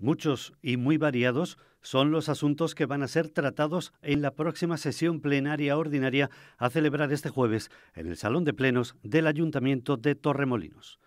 Muchos y muy variados son los asuntos que van a ser tratados en la próxima sesión plenaria ordinaria a celebrar este jueves en el Salón de Plenos del Ayuntamiento de Torremolinos.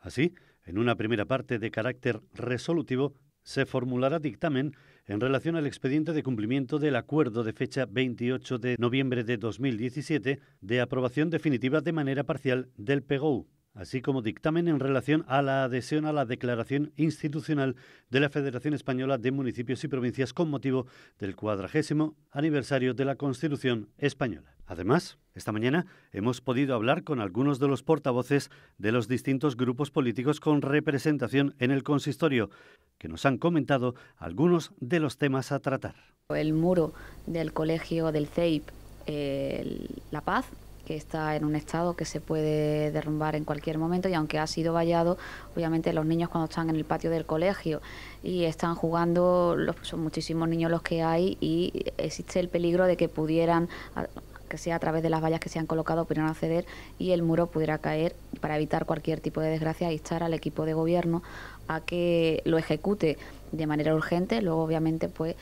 Así, en una primera parte de carácter resolutivo, se formulará dictamen en relación al expediente de cumplimiento del acuerdo de fecha 28 de noviembre de 2017 de aprobación definitiva de manera parcial del PGOU así como dictamen en relación a la adhesión a la declaración institucional de la Federación Española de Municipios y Provincias con motivo del cuadragésimo aniversario de la Constitución Española. Además, esta mañana hemos podido hablar con algunos de los portavoces de los distintos grupos políticos con representación en el consistorio, que nos han comentado algunos de los temas a tratar. El muro del colegio del CEIP eh, La Paz que está en un estado que se puede derrumbar en cualquier momento y aunque ha sido vallado, obviamente los niños cuando están en el patio del colegio y están jugando, los, son muchísimos niños los que hay y existe el peligro de que pudieran que sea a través de las vallas que se han colocado pudieran acceder y el muro pudiera caer para evitar cualquier tipo de desgracia y e estar al equipo de gobierno a que lo ejecute de manera urgente, luego obviamente pues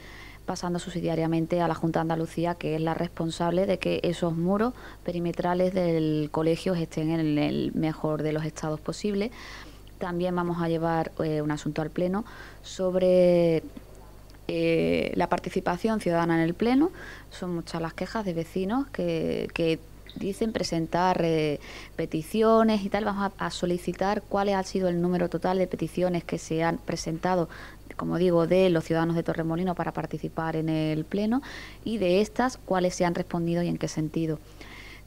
pasando subsidiariamente a la Junta de Andalucía, que es la responsable de que esos muros perimetrales del colegio estén en el mejor de los estados posibles. También vamos a llevar eh, un asunto al Pleno sobre eh, la participación ciudadana en el Pleno. Son muchas las quejas de vecinos que, que dicen presentar eh, peticiones y tal, vamos a, a, solicitar cuál ha sido el número total de peticiones que se han presentado, como digo, de los ciudadanos de Torremolino para participar en el Pleno y de estas cuáles se han respondido y en qué sentido.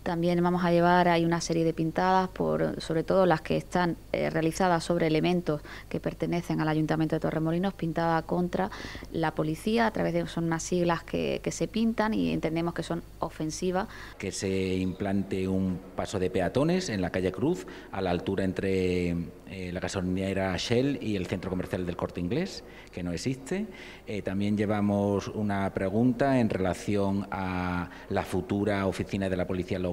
También vamos a llevar hay una serie de pintadas, por, sobre todo las que están eh, realizadas sobre elementos que pertenecen al Ayuntamiento de Torremolinos, pintada contra la policía a través de son unas siglas que, se pintan y entendemos que son ofensivas. Que se implante un paso de peatones en la calle Cruz a la altura entre eh, la gasolinera Shell y el centro comercial del Corte Inglés, que no existe. Eh, también llevamos una pregunta en relación a la futura oficina de la policía local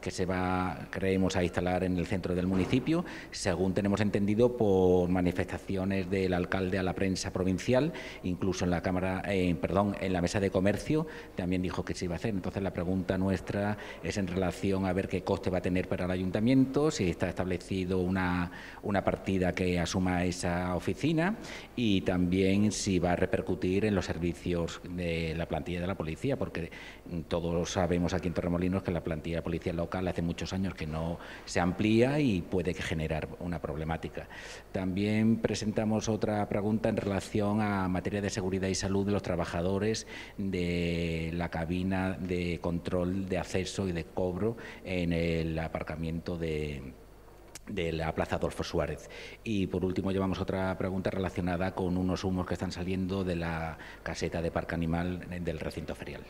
que se va, creemos, a instalar en el centro del municipio, según tenemos entendido por manifestaciones del alcalde a la prensa provincial, incluso en la Cámara, eh, perdón, en la Mesa de Comercio también dijo que se iba a hacer. Entonces la pregunta nuestra es en relación a ver qué coste va a tener para el ayuntamiento, si está establecido una, una partida que asuma esa oficina y también si va a repercutir en los servicios de la plantilla de la policía, porque todos sabemos aquí en Torremolinos que la plantilla policía local hace muchos años que no se amplía y puede generar una problemática. También presentamos otra pregunta en relación a materia de seguridad y salud de los trabajadores de la cabina de control de acceso y de cobro en el aparcamiento de de la Plaza Adolfo Suárez. Y por último llevamos otra pregunta relacionada con unos humos que están saliendo de la caseta de Parque Animal del recinto ferial.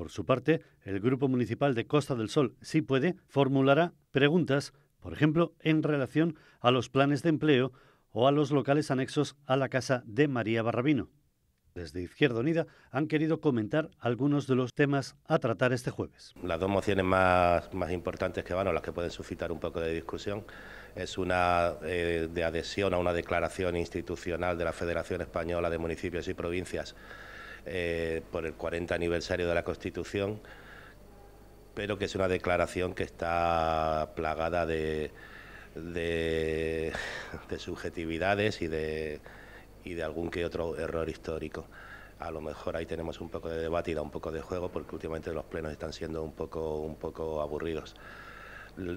Por su parte, el Grupo Municipal de Costa del Sol, si puede, formulará preguntas, por ejemplo, en relación a los planes de empleo o a los locales anexos a la casa de María Barrabino. Desde Izquierda Unida han querido comentar algunos de los temas a tratar este jueves. Las dos mociones más, importantes que van o las que pueden suscitar un poco de discusión es una eh, de adhesión a una declaración institucional de la Federación Española de Municipios y Provincias eh, por el 40 aniversario de la Constitución, pero que es una declaración que está plagada de, de, subjetividades y de, de algún que otro error histórico. A lo mejor ahí tenemos un poco de debate y da un poco de juego, porque últimamente los plenos están siendo un poco, un poco aburridos.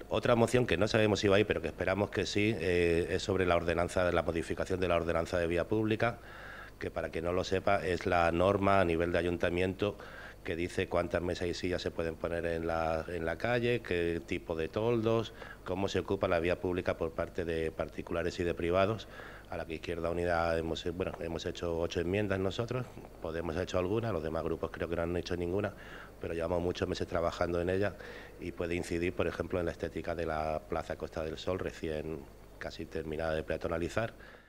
Otra moción que no sabemos si va a ir, pero que esperamos que sí, eh, es sobre la ordenanza, la modificación de la ordenanza de vía pública que para que no lo sepa es la norma a nivel de ayuntamiento que dice cuántas mesas y sillas se pueden poner en la, calle, qué tipo de toldos, cómo se ocupa la vía pública por parte de particulares y de privados, a la que Izquierda unidad hemos, hecho ocho enmiendas nosotros, Podemos ha hecho alguna, los demás grupos creo que no han hecho ninguna, pero llevamos muchos meses trabajando en ella y puede incidir, por ejemplo, en la estética de la Plaza Costa del Sol, recién casi terminada de peatonalizar.